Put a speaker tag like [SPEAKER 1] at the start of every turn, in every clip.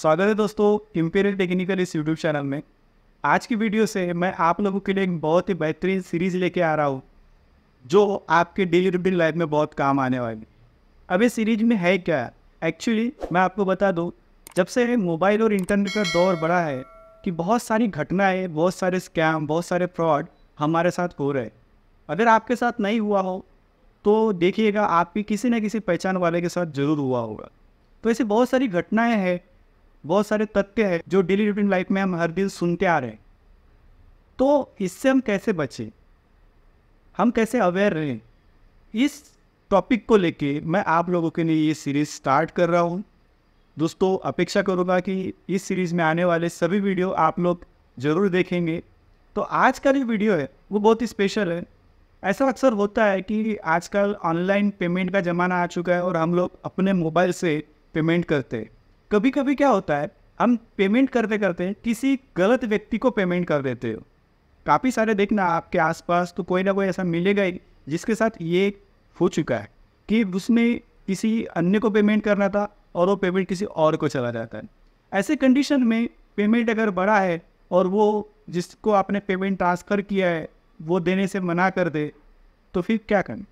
[SPEAKER 1] स्वागत है दोस्तों इम्पेरियल टेक्निकल इस यूट्यूब चैनल में आज की वीडियो से मैं आप लोगों के लिए एक बहुत ही बेहतरीन सीरीज़ लेके आ रहा हूँ जो आपके डेली रूटीन लाइफ में बहुत काम आने वाली अब इस सीरीज में है क्या एक्चुअली मैं आपको बता दूँ जब से मोबाइल और इंटरनेट का दौर बढ़ा है कि बहुत सारी घटनाएँ बहुत सारे स्कैम बहुत सारे फ्रॉड हमारे साथ हो रहे अगर आपके साथ नहीं हुआ हो तो देखिएगा आपकी किसी न किसी पहचान वाले के साथ ज़रूर हुआ होगा तो ऐसी बहुत सारी घटनाएं हैं बहुत सारे तथ्य है जो डेली रूटीन लाइफ में हम हर दिन सुनते आ रहे हैं तो इससे हम कैसे बचें हम कैसे अवेयर रहें इस टॉपिक को लेके मैं आप लोगों के लिए ये सीरीज़ स्टार्ट कर रहा हूँ दोस्तों अपेक्षा करूँगा कि इस सीरीज़ में आने वाले सभी वीडियो आप लोग ज़रूर देखेंगे तो आज का जो वीडियो है वो बहुत ही स्पेशल है ऐसा अक्सर होता है कि आजकल ऑनलाइन पेमेंट का ज़माना आ चुका है और हम लोग अपने मोबाइल से पेमेंट करते हैं कभी कभी क्या होता है हम पेमेंट करते करते किसी गलत व्यक्ति को पेमेंट कर देते हो काफ़ी सारे देखना आपके आसपास तो कोई ना कोई ऐसा मिलेगा ही जिसके साथ ये हो चुका है कि उसने किसी अन्य को पेमेंट करना था और वो पेमेंट किसी और को चला जाता है ऐसे कंडीशन में पेमेंट अगर बड़ा है और वो जिसको आपने पेमेंट ट्रांसफ़र किया है वो देने से मना कर दे तो फिर क्या करें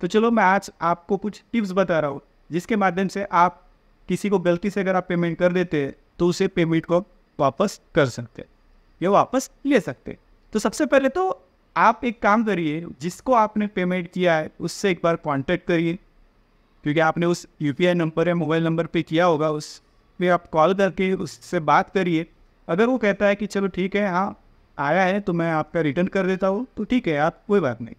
[SPEAKER 1] तो चलो मैं आज आपको कुछ टिप्स बता रहा हूँ जिसके माध्यम से आप किसी को गलती से अगर आप पेमेंट कर देते तो उसे पेमेंट को आप वापस कर सकते या वापस ले सकते तो सबसे पहले तो आप एक काम करिए जिसको आपने पेमेंट किया है उससे एक बार कांटेक्ट करिए क्योंकि आपने उस यू नंबर या मोबाइल नंबर पे किया होगा उस पर आप कॉल करके उससे बात करिए अगर वो कहता है कि चलो ठीक है हाँ आया है तो मैं आपका रिटर्न कर देता हूँ तो ठीक है आप कोई बात नहीं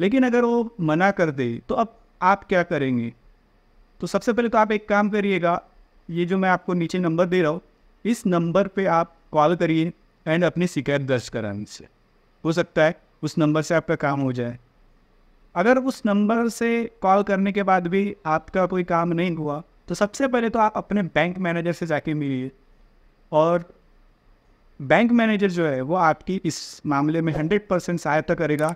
[SPEAKER 1] लेकिन अगर वो मना कर दे तो अब आप क्या करेंगे तो सबसे पहले तो आप एक काम करिएगा ये जो मैं आपको नीचे नंबर दे रहा हूँ इस नंबर पे आप कॉल करिए एंड अपनी शिकायत दर्ज कराने से हो सकता है उस नंबर से आपका काम हो जाए अगर उस नंबर से कॉल करने के बाद भी आपका कोई काम नहीं हुआ तो सबसे पहले तो आप अपने बैंक मैनेजर से जाके मिलिए और बैंक मैनेजर जो है वो आपकी इस मामले में हंड्रेड परसेंट सहायता करेगा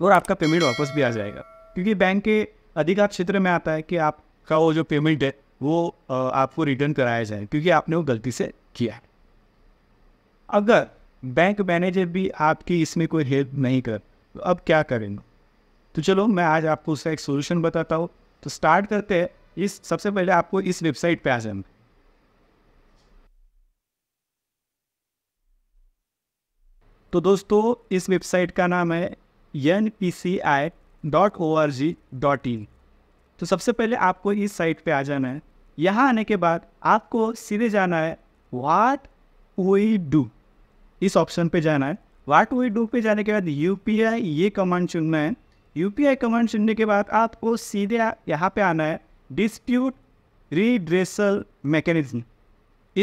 [SPEAKER 1] और आपका पेमेंट वापस भी आ जाएगा क्योंकि बैंक के अधिकार क्षेत्र में आता है कि आप का वो जो पेमेंट है वो आपको रिटर्न कराया जाए क्योंकि आपने वो गलती से किया है अगर बैंक मैनेजर भी आपकी इसमें कोई हेल्प नहीं कर तो अब क्या करेंगे तो चलो मैं आज आपको उसका एक सोल्यूशन बताता हूँ तो स्टार्ट करते हैं इस सबसे पहले आपको इस वेबसाइट पे आ जाएंगे तो दोस्तों इस वेबसाइट का नाम है N P C I dot O R G dot in तो सबसे पहले आपको इस साइट पे आ जाना है यहाँ आने के बाद आपको सीधे जाना है वाट वी डू इस ऑप्शन पे जाना है वाट वी डू पे जाने के बाद यू ये कमांड चुनना है यू कमांड चुनने के बाद आपको सीधे यहाँ पे आना है डिस्प्यूट रीड्रेसल मैकेनिज्म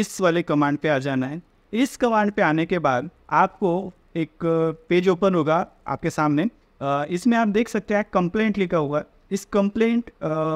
[SPEAKER 1] इस वाले कमांड पे आ जाना है इस कमांड पे आने के बाद आपको एक पेज ओपन होगा आपके सामने इसमें आप देख सकते हैं कंप्लेंट लिखा हुआ है इस कंप्लेंट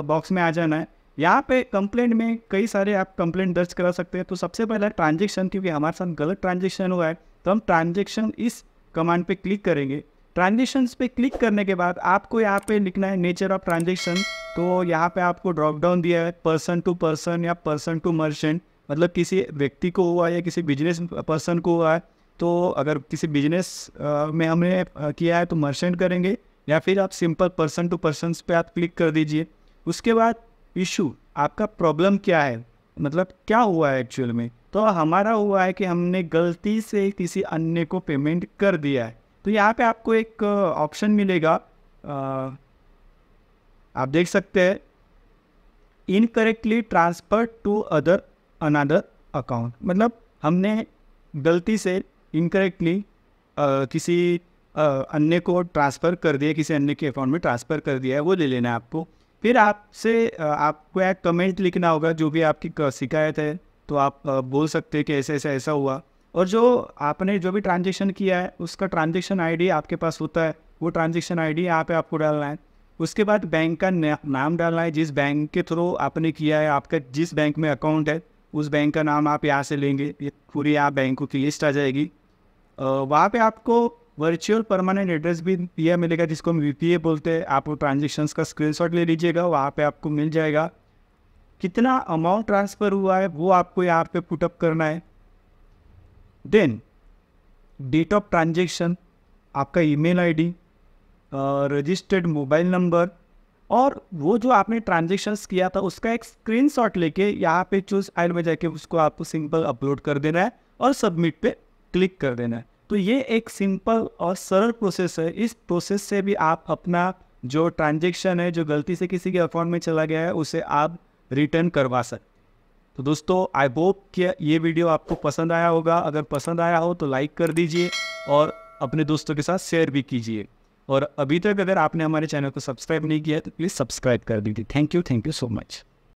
[SPEAKER 1] बॉक्स में आ जाना है यहाँ पे कंप्लेंट में कई सारे आप कंप्लेंट दर्ज करा सकते हैं तो सबसे पहला ट्रांजेक्शन क्योंकि हमारे साथ गलत ट्रांजेक्शन हुआ है तो हम ट्रांजेक्शन इस कमांड पे क्लिक करेंगे ट्रांजेक्शन्स पे क्लिक करने के बाद आपको यहाँ पे लिखना है नेचर ऑफ ट्रांजेक्शन तो यहाँ पे आपको ड्रॉप डाउन दिया है पर्सन टू पर्सन या पर्सन टू मर्चेंट मतलब किसी व्यक्ति को हुआ है या किसी बिजनेस पर्सन को हुआ है तो अगर किसी बिजनेस में हमने किया है तो मर्चेंट करेंगे या फिर आप सिंपल पर्सन टू पर्सन पे आप क्लिक कर दीजिए उसके बाद इशू आपका प्रॉब्लम क्या है मतलब क्या हुआ है एक्चुअल में तो हमारा हुआ है कि हमने गलती से किसी अन्य को पेमेंट कर दिया है तो यहाँ पे आपको एक ऑप्शन मिलेगा आ, आप देख सकते हैं incorrectly transfer to other another account मतलब हमने गलती से इनकरेक्टली किसी अन्य को ट्रांसफ़र कर दिया किसी अन्य के अकाउंट में ट्रांसफ़र कर दिया है वो ले लेना है आपको फिर आपसे आपको एक कमेंट लिखना होगा जो भी आपकी शिकायत है तो आप बोल सकते हैं कि ऐसे ऐसा ऐसा हुआ और जो आपने जो भी ट्रांजेक्शन किया है उसका ट्रांजेक्शन आईडी आपके पास होता है वो ट्रांजेक्शन आईडी डी यहाँ पर आपको डालना है उसके बाद बैंक का नाम डालना है जिस बैंक के थ्रू आपने किया है आपका जिस बैंक में अकाउंट है उस बैंक का नाम आप यहाँ से लेंगे ये पूरी यहाँ बैंकों की लिस्ट आ जाएगी वहाँ पे आपको वर्चुअल परमानेंट एड्रेस भी दिया मिलेगा जिसको हम वी बोलते हैं आप वो ट्रांजेक्शन्स का स्क्रीनशॉट ले लीजिएगा वहाँ पे आपको मिल जाएगा कितना अमाउंट ट्रांसफ़र हुआ है वो आपको यहाँ पे पुटअप करना है देन डेट ऑफ ट्रांजेक्शन आपका email ID registered mobile number और वो जो आपने ट्रांजेक्शन्स किया था उसका एक स्क्रीन लेके यहाँ पे चूज आइल में जाके उसको आपको सिंपल अपलोड कर देना है और सबमिट पे क्लिक कर देना है तो ये एक सिंपल और सरल प्रोसेस है इस प्रोसेस से भी आप अपना जो ट्रांजेक्शन है जो गलती से किसी के अकाउंट में चला गया है उसे आप रिटर्न करवा सकते तो दोस्तों आई होप कि ये वीडियो आपको पसंद आया होगा अगर पसंद आया हो तो लाइक कर दीजिए और अपने दोस्तों के साथ शेयर भी कीजिए और अभी तक अगर आपने हमारे चैनल को सब्सक्राइब नहीं किया है तो प्लीज़ सब्सक्राइब कर दीजिए thank you thank you so much